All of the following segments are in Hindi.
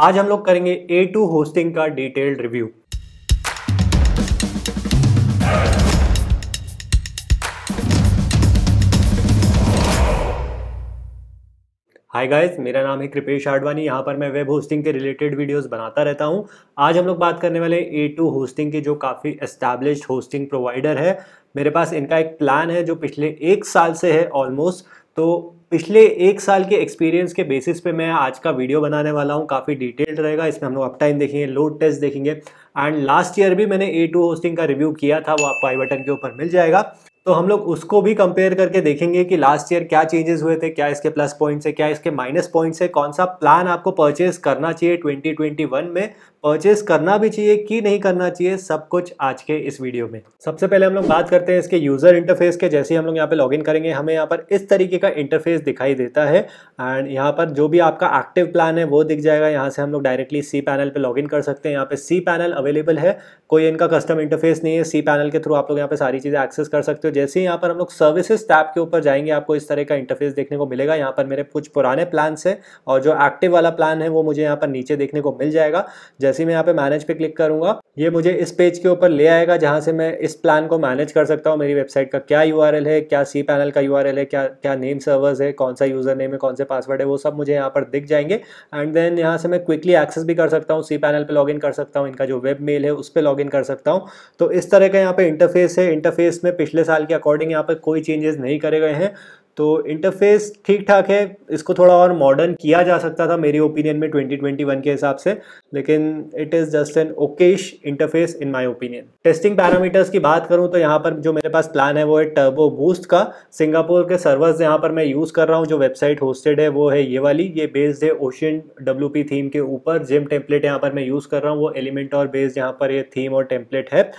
आज हम लोग करेंगे ए टू होस्टिंग का डिटेल्ड रिव्यू हाय गाइस मेरा नाम है कृपेश आडवाणी यहाँ पर मैं वेब होस्टिंग के रिलेटेड वीडियोस बनाता रहता हूँ आज हम लोग बात करने वाले ए टू होस्टिंग के जो काफ़ी एस्टैब्लिश होस्टिंग प्रोवाइडर है मेरे पास इनका एक प्लान है जो पिछले एक साल से है ऑलमोस्ट तो पिछले एक साल के एक्सपीरियंस के बेसिस पे मैं आज का वीडियो बनाने वाला हूँ काफ़ी डिटेल्ड रहेगा इसमें हम लोग अप टाइम देखेंगे लोड टेस्ट देखेंगे एंड लास्ट ईयर भी मैंने ए टू होस्टिंग का रिव्यू किया था वो आपको आई बटन के ऊपर मिल जाएगा तो हम लोग उसको भी कंपेयर करके देखेंगे कि लास्ट ईयर क्या चेंजेस हुए थे क्या इसके प्लस पॉइंट्स है क्या इसके माइनस पॉइंट्स है कौन सा प्लान आपको परचेज करना चाहिए 2021 में परचेज करना भी चाहिए कि नहीं करना चाहिए सब कुछ आज के इस वीडियो में सबसे पहले हम लोग बात करते हैं इसके यूज़र इंटरफेस के जैसे ही हम लोग यहाँ पे लॉग करेंगे हमें यहाँ पर इस तरीके का इंटरफेस दिखाई देता है एंड यहाँ पर जो भी आपका एक्टिव प्लान है वो दिख जाएगा यहाँ से हम लोग डायरेक्टली सी पैनल पर लॉग कर सकते हैं यहाँ पे सी पैनल अवेलेबल है कोई इनका कस्टम इंटरफेस नहीं है सी पैनल के थ्रू आप लोग यहाँ पे सारी चीज़ें एक्सेस कर सकते हो जैसे ही यहाँ पर हम लोग सर्विसेज टैप के ऊपर जाएंगे आपको इस तरह का इंटरफेस देखने को मिलेगा यहाँ पर मेरे कुछ पुराने प्लान है और जो एक्टिव वाला प्लान है वो मुझे यहाँ पर नीचे देखने को मिल जाएगा जैसे ही मैं यहाँ पे मैनेज पे क्लिक करूँगा ये मुझे इस पेज के ऊपर ले आएगा जहाँ से मैं इस प्लान को मैनेज कर सकता हूँ मेरी वेबसाइट का क्या यू है क्या सी पैनल का यू है क्या क्या नेम सर्वर्स है कौन सा यूज़र नेम है कौन से पासवर्ड है वो सब मुझे यहाँ पर दिख जाएंगे एंड देन यहाँ से मैं क्विकली एक्सेस भी कर सकता हूँ सी पैनल पर लॉगिन कर सकता हूँ इनका जो वेब मेल है उस पर लॉग कर सकता हूँ तो इस तरह का यहाँ पर इंटरफेस है इंटरफेस में पिछले साल साल के अकॉर्डिंग यहाँ पर कोई चेंजेस नहीं करे गए हैं तो इंटरफेस ठीक ठाक है इसको थोड़ा और मॉडर्न किया जा सकता था मेरी ओपिनियन में 2021 के हिसाब से लेकिन it is just an okayish interface in my opinion testing parameters की बात करूं तो यहाँ पर जो मेरे पास प्लान है वो है टर्बो बूस्ट का सिंगापुर के सर्वर्स यहाँ पर मैं यूज़ कर रहा हूँ जो वेबसाइट होस्टेड है वो है ये वाली ये बेस्ड है ओशियन डब्ल्यू थीम के ऊपर जिम टेम्पलेट यहाँ पर मैं यूज़ कर रहा हूँ वो एलिमेंट और बेस्ड यहाँ पर ये थीम और टेम्पलेट है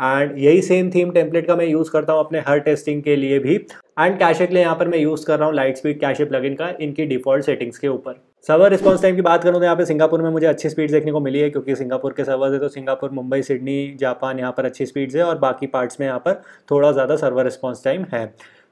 एंड यही सेम थीम टेम्पलेट का मैं यूज़ करता हूँ अपने हर टेस्टिंग के लिए भी एंड कैशे के लिए यहाँ पर मैं यूज़ कर रहा हूँ लाइट स्पीड कैशे प्लगइन का इनकी डिफॉल्ट सेटिंग्स के ऊपर सर्वर रिस्पांस टाइम की बात करूँ तो यहाँ पे सिंगापुर में मुझे अच्छी स्पीड देखने को मिली है क्योंकि सिंगापुर के सर्वर है तो सिंगापुर मुंबई सिडनी जापान यहाँ पर अच्छी स्पीड्स है और बाकी पार्ट्स में यहाँ पर थोड़ा ज़्यादा सर्वर रिस्पॉन्स टाइम है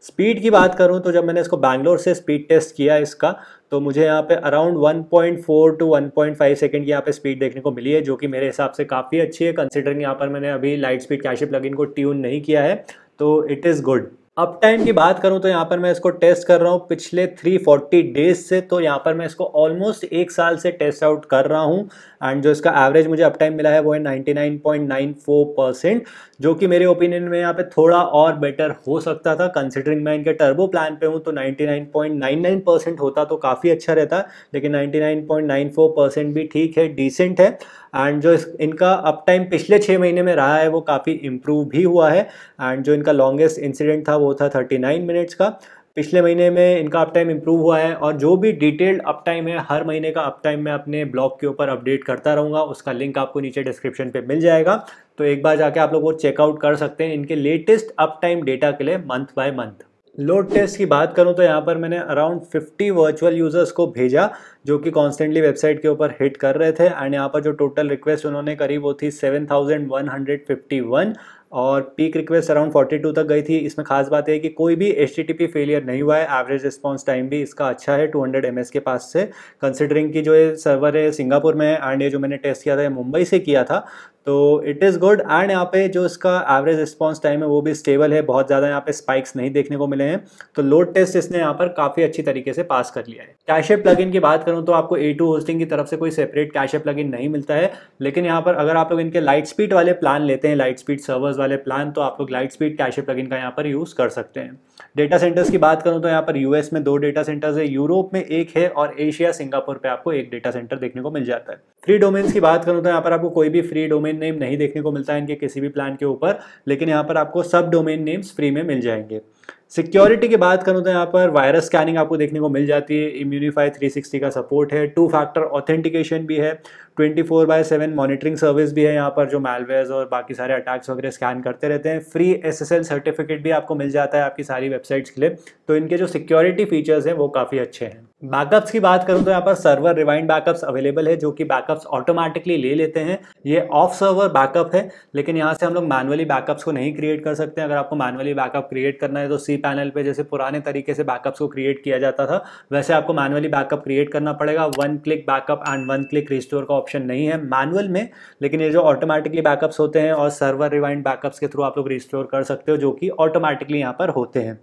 स्पीड की बात करूँ तो जब मैंने इसको बैंगलोर से स्पीड टेस्ट किया इसका तो मुझे यहाँ पे अराउंड 1.4 टू 1.5 सेकेंड की यहाँ पे स्पीड देखने को मिली है जो कि मेरे हिसाब से काफ़ी अच्छी है कंसिडरिंग यहाँ पर मैंने अभी लाइट स्पीड कैशिप प्लगइन को ट्यून नहीं किया है तो it is good uptime की बात करूं तो यहाँ पर मैं इसको टेस्ट कर रहा हूँ पिछले 340 डेज से तो यहाँ पर मैं इसको ऑलमोस्ट एक साल से टेस्ट आउट कर रहा हूँ एंड जो इसका एवरेज मुझे अप टाइम मिला है वो है 99.94 परसेंट जो कि मेरे ओपिनियन में यहाँ पे थोड़ा और बेटर हो सकता था कंसिडरिंग मैं इनके टर्बो प्लान पे हूँ तो 99.99 परसेंट होता तो काफ़ी अच्छा रहता लेकिन 99.94 परसेंट भी ठीक है डिसेंट है एंड जो इस इनका अप टाइम पिछले छः महीने में रहा है वो काफ़ी इम्प्रूव भी हुआ है एंड जो इनका लॉन्गेस्ट इंसिडेंट था वो था थर्टी मिनट्स का पिछले महीने में इनका अप टाइम इम्प्रूव हुआ है और जो भी डिटेल्ड अप टाइम है हर महीने का अप टाइम मैं अपने ब्लॉग के ऊपर अपडेट करता रहूँगा उसका लिंक आपको नीचे डिस्क्रिप्शन पे मिल जाएगा तो एक बार जाके आप लोग वो चेकआउट कर सकते हैं इनके लेटेस्ट अप टाइम डेटा के लिए month by month load test की बात करूं तो यहाँ पर मैंने अराउंड 50 वर्चुअल यूज़र्स को भेजा जो कि कॉन्स्टेंटली वेबसाइट के ऊपर हिट कर रहे थे एंड यहाँ पर जो टोटल रिक्वेस्ट उन्होंने करी वो थी 7151 और पीक रिक्वेस्ट अराउंड टू तक गई थी इसमें खास बात है कि कोई भी एच फेलियर नहीं हुआ है एवरेज रिस्पॉन्स टाइम भी इसका अच्छा है हंड्रेड एम के पास से कंसिडरिंग कि जो ये सर्वर है सिंगापुर में एंड ये जो मैंने टेस्ट किया था मुंबई से किया था तो इट इज़ गुड एंड यहाँ पे जो इसका एवरेज रिस्पॉन्स टाइम है वो भी स्टेबल है बहुत ज़्यादा यहाँ पे स्पाइक्स नहीं देखने को मिले हैं तो लोड टेस्ट इसने यहाँ पर काफ़ी अच्छी तरीके से पास कर लिया है कैशे प्लगइन की बात करूँ तो आपको ए टू होस्टिंग की तरफ से कोई सेपरेट कैशे प्लगइन नहीं मिलता है लेकिन यहाँ पर अगर आप लोग इनके लाइट स्पीड वाले प्लान लेते हैं लाइट स्पीड सर्वर्स वाले प्लान तो आप लोग लाइट स्पीड कैशे प्लगइन का यहाँ पर यूज़ कर सकते हैं डेटा सेंटर्स की बात करूँ तो यहाँ पर यूएस में दो डेटा सेंटर्स है यूरोप में एक है और एशिया सिंगापुर पर आपको एक डेटा सेंटर देखने को मिल जाता है फ्री डोमेन्स की बात करूँ तो यहाँ पर आपको कोई भी फ्री डोमेन नेम नहीं देखने को मिलता है इनके किसी भी प्लान के ऊपर लेकिन यहाँ पर आपको सब डोमेन नेम्स फ्री में मिल जाएंगे सिक्योरिटी की बात करूँ तो यहाँ पर वायरस स्कैनिंग आपको देखने को मिल जाती है इम्यूनिफाई 360 का सपोर्ट है टू फैक्टर ऑथेंटिकेशन भी है 24 four by seven monitoring service भी है यहाँ पर जो मेलवेयर्स और बाकी सारे अटैक्स वगैरह स्कैन करते रहते हैं फ्री एसएसएल सर्टिफिकेट भी आपको मिल जाता है आपकी सारी वेबसाइट्स के लिए तो इनके जो सिक्योरिटी फीचर्स हैं वो काफ़ी अच्छे हैं बैकअप्स की बात करूं तो यहाँ पर सर्वर रिवाइंड बैकअप्स अवेलेबल है जो कि बैकअप्स ऑटोमेटिकली ले लेते हैं ये ऑफ सर्वर बैकअप है लेकिन यहाँ से हम लोग मैनुअली बैकअप्स को नहीं क्रिएट कर सकते अगर आपको मैनुअली बैकअप क्रिएट करना है तो सी पैनल पे जैसे पुराने तरीके से बैकअप्स को क्रिएट किया जाता था वैसे आपको मैनुअली बैकअप क्रिएट करना पड़ेगा one click backup and one click restore का ऑप्शन नहीं है मैनुअल में लेकिन ये जो ऑटोमेटिकली बैकअप्स होते हैं और सर्वर रिवाइंड बैकअप्स के थ्रू आप लोग रिस्टोर कर सकते हो जो कि ऑटोमेटिकली यहाँ पर होते हैं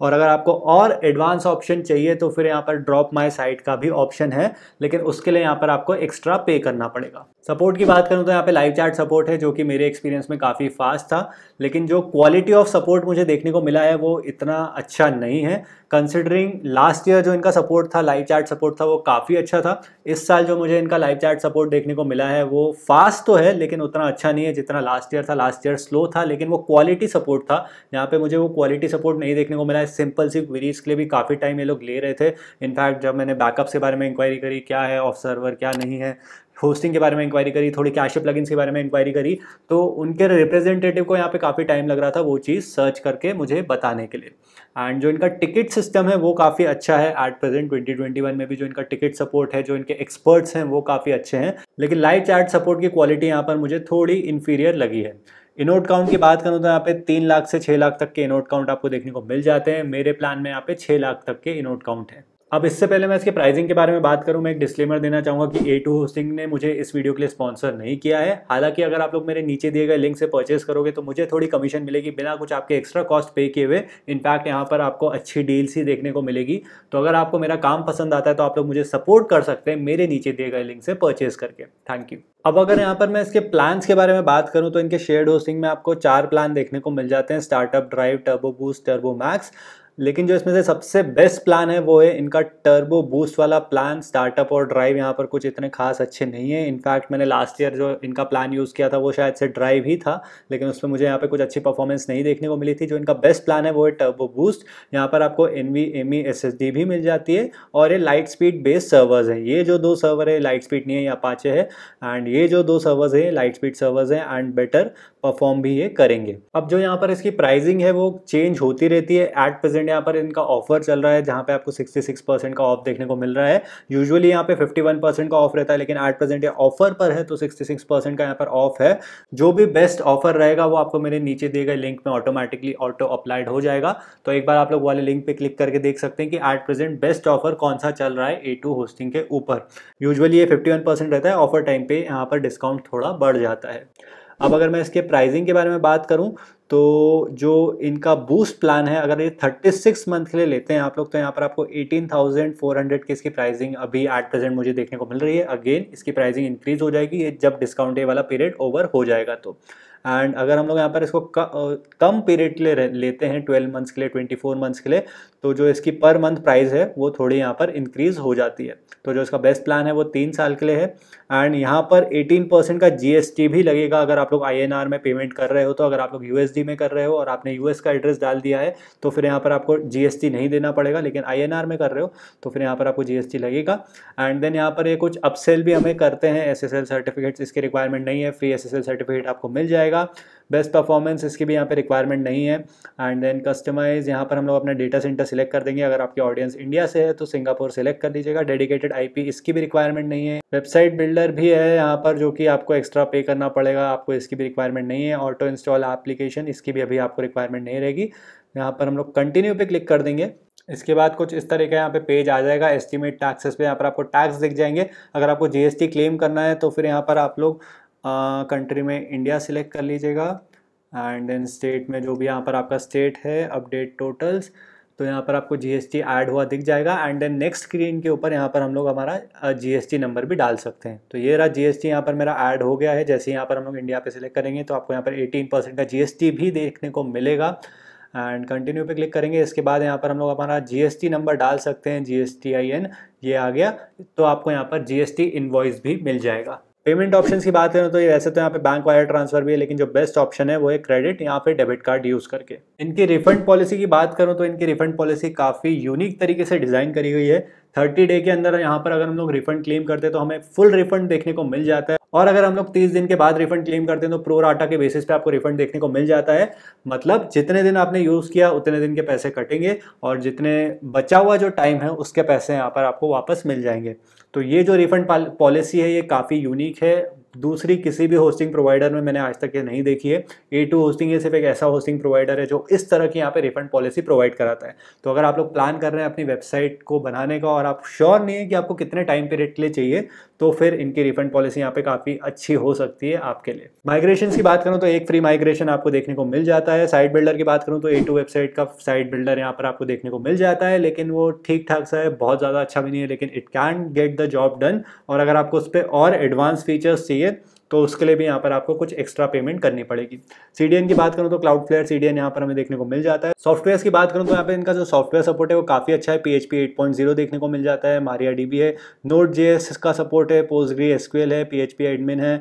और अगर आपको और एडवांस ऑप्शन चाहिए तो फिर यहाँ पर ड्रॉप माई साइट का भी ऑप्शन है लेकिन उसके लिए यहाँ पर आपको एक्स्ट्रा पे करना पड़ेगा सपोर्ट की बात करूँ तो यहाँ पे लाइव चैट सपोर्ट है जो कि मेरे एक्सपीरियंस में काफ़ी फास्ट था लेकिन जो क्वालिटी ऑफ सपोर्ट मुझे देखने को मिला है वो इतना अच्छा नहीं है कंसिडरिंग लास्ट ईयर जो इनका सपोर्ट था लाइव चैट सपोर्ट था वो काफ़ी अच्छा था इस साल जो मुझे इनका लाइव चैट सपोर्ट देखने को मिला है वो फास्ट तो है लेकिन उतना अच्छा नहीं है जितना लास्ट ईयर था लास्ट ईयर स्लो था लेकिन वो क्वालिटी सपोर्ट था यहाँ पर मुझे वो क्वालिटी सपोर्ट नहीं देखने को मिला है सिंपल सी क्वेरीज के लिए भी काफ़ी टाइम ये लोग ले रहे थे इनफैक्ट जब मैंने बैकअप्स के बारे में इंक्वायरी करी क्या है ऑफ सर्वर क्या नहीं है होस्टिंग के बारे में इंक्वायरी करी थोड़ी कैशअप प्लगइन्स के बारे में इंक्वायरी करी तो उनके रिप्रेजेंटेटिव को यहाँ पे काफ़ी टाइम लग रहा था वो चीज़ सर्च करके मुझे बताने के लिए एंड जो इनका टिकट सिस्टम है वो काफ़ी अच्छा है एट प्रेजेंट 2021 में भी जो इनका टिकट सपोर्ट है जो इनके एक्सपर्ट्स हैं वो काफ़ी अच्छे हैं लेकिन लाइव चैट सपोर्ट की क्वालिटी यहाँ पर मुझे थोड़ी इन्फीरियर लगी है इनोट काउंट की बात करूँ तो यहाँ पे तीन लाख से छः लाख तक के इनोट काउंट आपको देखने को मिल जाते हैं मेरे प्लान में यहाँ पे छः लाख तक के इनोट काउंट हैं अब इससे पहले मैं इसके प्राइसिंग के बारे में बात करूं मैं एक डिस्क्लेमर देना चाहूंगा कि ए टू होस्टिंग ने मुझे इस वीडियो के लिए स्पॉन्सर नहीं किया है हालांकि अगर आप लोग मेरे नीचे दिए गए लिंक से परचेस करोगे तो मुझे थोड़ी कमीशन मिलेगी बिना कुछ आपके एक्स्ट्रा कॉस्ट पे किए हुए इनफैक्ट यहाँ पर आपको अच्छी डील्स ही देखने को मिलेगी तो अगर आपको मेरा काम पसंद आता है तो आप लोग मुझे सपोर्ट कर सकते हैं मेरे नीचे दिए गए लिंक से परचेस करके थैंक यू अब अगर यहाँ पर मैं इसके प्लान्स के बारे में बात करूँ तो इनके शेयर होस्टिंग में आपको चार प्लान देखने को मिल जाते हैं startup drive turbo boost turbo max लेकिन जो इसमें से सबसे बेस्ट प्लान है वो है इनका टर्बो बूस्ट वाला प्लान स्टार्टअप और ड्राइव यहाँ पर कुछ इतने खास अच्छे नहीं है इनफैक्ट मैंने लास्ट ईयर जो इनका प्लान यूज़ किया था वो शायद से ड्राइव ही था लेकिन उसमें मुझे यहाँ पर कुछ अच्छी परफॉर्मेंस नहीं देखने को मिली थी जो इनका बेस्ट प्लान है वो है टर्बो बूस्ट यहाँ पर आपको N V M E S S D भी मिल जाती है और ये लाइट स्पीड बेस्ड सर्वर्स हैं ये जो दो सर्वर है लाइट स्पीड नहीं है या पाचे है एंड ये जो दो सर्वर्स हैं लाइट स्पीड सर्वर्स हैं एंड बेटर परफॉर्म भी ये करेंगे अब जो यहाँ पर इसकी प्राइसिंग है वो चेंज होती रहती है एट प्रेजेंट यहाँ पर इनका ऑफर चल रहा है जहाँ पे आपको 66 परसेंट का ऑफ देखने को मिल रहा है यूजुअली यहाँ पे 51 परसेंट का ऑफ रहता है लेकिन एट प्रेजेंट ये ऑफर पर है तो 66 परसेंट का यहाँ पर ऑफ है जो भी बेस्ट ऑफर रहेगा वो आपको मेरे नीचे दिए गए लिंक में ऑटोमेटिकली ऑटो अप्लाइड हो जाएगा तो एक बार आप लोग वाले लिंक पर क्लिक करके देख सकते हैं कि एट प्रेजेंट बेस्ट ऑफर कौन सा चल रहा है ए होस्टिंग के ऊपर यूजअली ये फिफ्टी रहता है ऑफर टाइम पे यहाँ पर डिस्काउंट थोड़ा बढ़ जाता है अब अगर मैं इसके प्राइसिंग के बारे में बात करूं तो जो इनका बूस्ट प्लान है अगर ये 36 मंथ के लिए लेते हैं आप लोग तो यहाँ पर आपको 18,400 की इसकी प्राइसिंग अभी एट प्रेजेंट मुझे देखने को मिल रही है अगेन इसकी प्राइसिंग इंक्रीज हो जाएगी जब डिस्काउंट वाला पीरियड ओवर हो जाएगा तो एंड अगर हम लोग यहाँ पर इसको कम पीरियड के लिए लेते हैं ट्वेल्व मंथ्स के लिए ट्वेंटी फोर मंथ्स के लिए तो जो इसकी पर मंथ प्राइस है वो थोड़ी यहाँ पर इंक्रीज हो जाती है तो जो इसका बेस्ट प्लान है वो तीन साल के लिए है एंड यहाँ पर एटीन परसेंट का जीएसटी भी लगेगा अगर आप लोग आईएनआर में पेमेंट कर रहे हो तो अगर आप लोग यूएसडी में कर रहे हो और आपने यूएस का एड्रेस डाल दिया है तो फिर यहाँ पर आपको जीएसटी नहीं देना पड़ेगा लेकिन आईएनआर में कर रहे हो तो फिर यहाँ पर आपको जीएसटी लगेगा एंड देन यहाँ पर ये कुछ अपसेल भी हमें करते हैं एस सर्टिफिकेट्स इसके रिक्वायरमेंट नहीं है फ्री एस सर्टिफिकेट आपको मिल जाएगा रहेगा बेस्ट परफॉर्मेंस इसकी भी यहाँ पे रिक्वायरमेंट नहीं है एंड देन कस्टमाइज यहाँ पर हम लोग अपना डेटा सेंटर सिलेक्ट कर देंगे अगर आपके ऑडियंस इंडिया से है तो सिंगापुर सेलेक्ट कर दीजिएगा डेडिकेटेड आईपी इसकी भी रिक्वायरमेंट नहीं है वेबसाइट बिल्डर भी है यहाँ पर जो कि आपको एक्स्ट्रा पे करना पड़ेगा आपको इसकी भी रिक्वायरमेंट नहीं है ऑटो इंस्टॉल एप्लीकेशन इसकी भी अभी आपको रिक्वायरमेंट नहीं रहेगी यहाँ पर हम लोग कंटिन्यू पे क्लिक कर देंगे इसके बाद कुछ इस तरह का यहाँ पे पेज आ जाएगा एस्टिमेट टैक्सेस पे यहाँ पर आपको टैक्स दिख जाएंगे अगर आपको जीएसटी क्लेम करना है तो फिर यहाँ पर आप लोग कंट्री में इंडिया सिलेक्ट कर लीजिएगा एंड देन स्टेट में जो भी यहाँ पर आपका स्टेट है अपडेट टोटल्स तो यहाँ पर आपको जीएसटी ऐड हुआ दिख जाएगा एंड देन नेक्स्ट स्क्रीन के ऊपर यहाँ पर हम लोग हमारा जीएसटी नंबर भी डाल सकते हैं तो ये रहा जीएसटी यहाँ पर मेरा ऐड हो गया है जैसे यहाँ पर हम लोग इंडिया पे सिलेक्ट करेंगे तो आपको यहाँ पर 18 परसेंट का जीएसटी भी देखने को मिलेगा एंड कंटिन्यू पे क्लिक करेंगे इसके बाद यहाँ पर हम लोग हमारा टी नंबर डाल सकते हैं जी ये आ गया तो आपको यहाँ पर जी एस भी मिल जाएगा पेमेंट ऑप्शन की बात करें तो ये वैसे तो यहाँ पे बैंक वायर ट्रांसफर भी है लेकिन जो बेस्ट ऑप्शन है वो है क्रेडिट यहाँ पे डेबिट कार्ड यूज करके इनकी रिफंड पॉलिसी की बात करूँ तो इनकी रिफंड पॉलिसी काफी यूनिक तरीके से डिजाइन करी हुई है थर्टी डे के अंदर यहाँ पर अगर हम लोग रिफंड क्लेम करते हैं तो हमें फुल रिफंड देखने को मिल जाता है और अगर हम लोग तीस दिन के बाद रिफंड क्लेम करते हैं तो प्रो राटा के बेसिस पे आपको रिफंड देखने को मिल जाता है मतलब जितने दिन आपने यूज़ किया उतने दिन के पैसे कटेंगे और जितने बचा हुआ जो टाइम है उसके पैसे यहाँ पर आपको वापस मिल जाएंगे तो ये जो रिफंड पॉलिसी है ये काफ़ी यूनिक है दूसरी किसी भी होस्टिंग प्रोवाइडर में मैंने आज तक ये नहीं देखी है ए टू होस्टिंग ये सिर्फ एक ऐसा होस्टिंग प्रोवाइडर है जो इस तरह की यहाँ पे रिफंड पॉलिसी प्रोवाइड कराता है तो अगर आप लोग प्लान कर रहे हैं अपनी वेबसाइट को बनाने का और आप श्योर नहीं है कि आपको कितने टाइम पीरियड के लिए चाहिए तो फिर इनकी रिफंड पॉलिसी यहाँ पे काफ़ी अच्छी हो सकती है आपके लिए माइग्रेशन की बात करूँ तो एक फ्री माइग्रेशन आपको देखने को मिल जाता है साइट बिल्डर की बात करूँ तो ए टू वेबसाइट का साइट बिल्डर यहाँ पर आपको देखने को मिल जाता है लेकिन वो ठीक ठाक सा है बहुत ज़्यादा अच्छा भी नहीं है लेकिन it can get the job done और अगर आपको उस पर और एडवांस फीचर्स चाहिए चाहिए तो उसके लिए भी यहाँ पर आपको कुछ एक्स्ट्रा पेमेंट करनी पड़ेगी सी की बात करूँ तो क्लाउड फ्लेयर सी डी यहाँ पर हमें देखने को मिल जाता है सॉफ्टवेयर की बात करूँ तो यहाँ पर इनका जो सॉफ्टवेयर सपोर्ट है वो काफ़ी अच्छा है पी एच देखने को मिल जाता है मारिया डी है नोट जे का सपोर्ट है पोस्टग्री एस है पी एच एडमिन है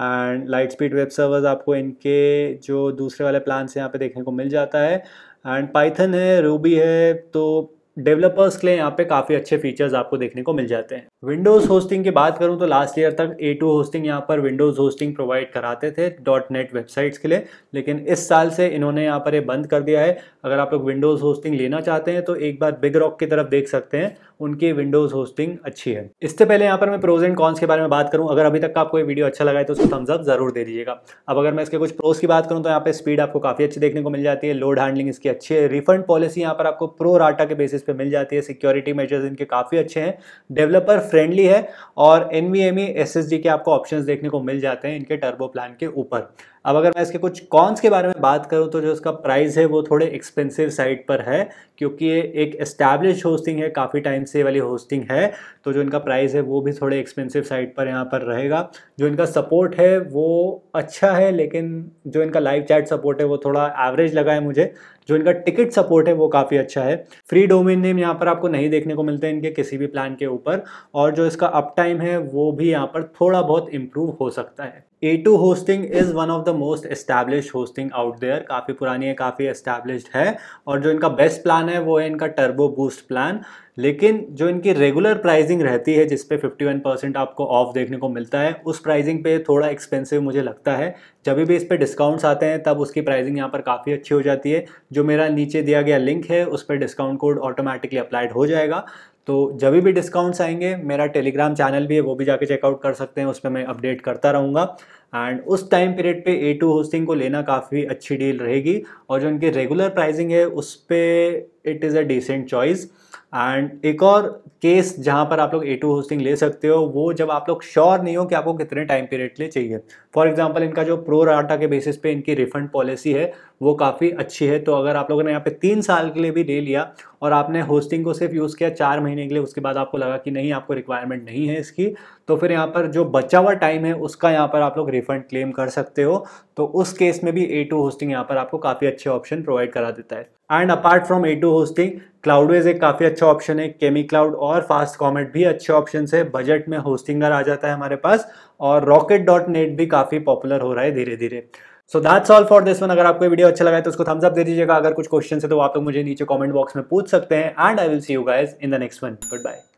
and light speed web servers आपको इनके जो दूसरे वाले प्लान्स यहाँ पे देखने को मिल जाता है एंड पाइथन है रूबी है तो डेवलपर्स के लिए यहाँ पे काफ़ी अच्छे फीचर्स आपको देखने को मिल जाते हैं विंडोज़ होस्टिंग की बात करूँ तो लास्ट ईयर तक ए टू होस्टिंग यहाँ पर विंडोज़ होस्टिंग प्रोवाइड कराते थे डॉट नेट वेबसाइट्स के लिए लेकिन इस साल से इन्होंने यहाँ पर ये बंद कर दिया है अगर आप लोग विंडोज़ होस्टिंग लेना चाहते हैं तो एक बार बिग रॉक की तरफ देख सकते हैं उनकी विंडोज़ होस्टिंग अच्छी है इससे पहले यहाँ पर मैं प्रोज एंड कॉन्स के बारे में बात करूँ अगर अभी तक का आपको ये वीडियो अच्छा लगा है तो उसको थम्सअप अप जरूर दे दीजिएगा अब अगर मैं इसके कुछ प्रोज की बात करूँ तो यहाँ पर स्पीड आपको काफ़ी अच्छी देखने को मिल जाती है लोड हैंडलिंग इसकी अच्छी है रिफंड पॉलिसी यहाँ पर आपको प्रो राटा के बेसिस पे मिल जाती है सिक्योरिटी मेजर्स इनके काफ़ी अच्छे हैं डेवलपर फ्रेंडली है और N V M E S S D के आपको ऑप्शन देखने को मिल जाते हैं इनके टर्बो प्लान के ऊपर अब अगर मैं इसके कुछ कॉन्स के बारे में बात करूं तो जो इसका प्राइस है वो थोड़े एक्सपेंसिव साइड पर है क्योंकि ये एक एस्टैब्लिश होस्टिंग है काफ़ी टाइम से वाली होस्टिंग है तो जो इनका प्राइस है वो भी थोड़े एक्सपेंसिव साइड पर यहाँ पर रहेगा जो इनका सपोर्ट है वो अच्छा है लेकिन जो इनका लाइव चैट सपोर्ट है वो थोड़ा एवरेज लगा है मुझे जो इनका टिकट सपोर्ट है वो काफ़ी अच्छा है फ्री डोमेन नेम यहाँ पर आपको नहीं देखने को मिलते हैं इनके किसी भी प्लान के ऊपर और जो इसका अप टाइम है वो भी यहाँ पर थोड़ा बहुत इम्प्रूव हो सकता है A two hosting is one of the most establish hosting out there काफ़ी पुरानी है काफ़ी एस्टैब्लिश है और जो इनका बेस्ट प्लान है वो है इनका टर्बो बूस्ट प्लान लेकिन जो इनकी रेगुलर प्राइजिंग रहती है जिसपे फिफ्टी वन परसेंट आपको ऑफ देखने को मिलता है उस प्राइजिंग पे थोड़ा एक्सपेंसिव मुझे लगता है जब भी इस पर डिस्काउंट्स आते हैं तब उसकी प्राइजिंग यहाँ पर काफ़ी अच्छी हो जाती है जो मेरा नीचे दिया गया लिंक है उस पर डिस्काउंट कोड ऑटोमेटिकली अप्लाइड हो जाएगा तो जब भी डिस्काउंट्स आएंगे मेरा टेलीग्राम चैनल भी है वो भी जाके चेकआउट कर सकते हैं उस पर मैं अपडेट करता रहूँगा एंड उस टाइम पीरियड पे ए टू होस्टिंग को लेना काफ़ी अच्छी डील रहेगी और जो उनकी रेगुलर प्राइजिंग है उस पर it is a decent choice and एक और केस जहाँ पर आप लोग ए टू होस्टिंग ले सकते हो वो जब आप लोग श्योर नहीं हो कि आपको कितने टाइम पीरियड के लिए चाहिए फॉर एग्जाम्पल इनका जो प्रो राटा के बेसिस पे इनकी रिफंड पॉलिसी है वो काफ़ी अच्छी है तो अगर आप लोगों ने यहाँ पे तीन साल के लिए भी ले लिया और आपने होस्टिंग को सिर्फ यूज़ किया चार महीने के लिए उसके बाद आपको लगा कि नहीं आपको रिक्वायरमेंट नहीं है इसकी तो फिर यहाँ पर जो बचा हुआ टाइम है उसका यहाँ पर आप लोग रिफंड क्लेम कर सकते हो तो उस केस में भी ए टू होस्टिंग यहाँ पर आपको काफ़ी अच्छे ऑप्शन प्रोवाइड करा देता है and apart from A two hosting Cloudways एक काफ़ी अच्छा ऑप्शन है केमी क्लाउड और फास्ट कॉमेट भी अच्छे ऑप्शन है बजट में होस्टिंगर आ जाता है हमारे पास और रॉकेट डॉट नेट भी काफ़ी पॉपुलर हो रहा है धीरे धीरे so that's all for this one अगर आपको वीडियो अच्छा लगा है तो उसको थम्स अप दे दीजिएगा अगर कुछ क्वेश्चन है तो आप लोग मुझे नीचे कमेंट बॉक्स में पूछ सकते हैं and I will see you guys in the next one good bye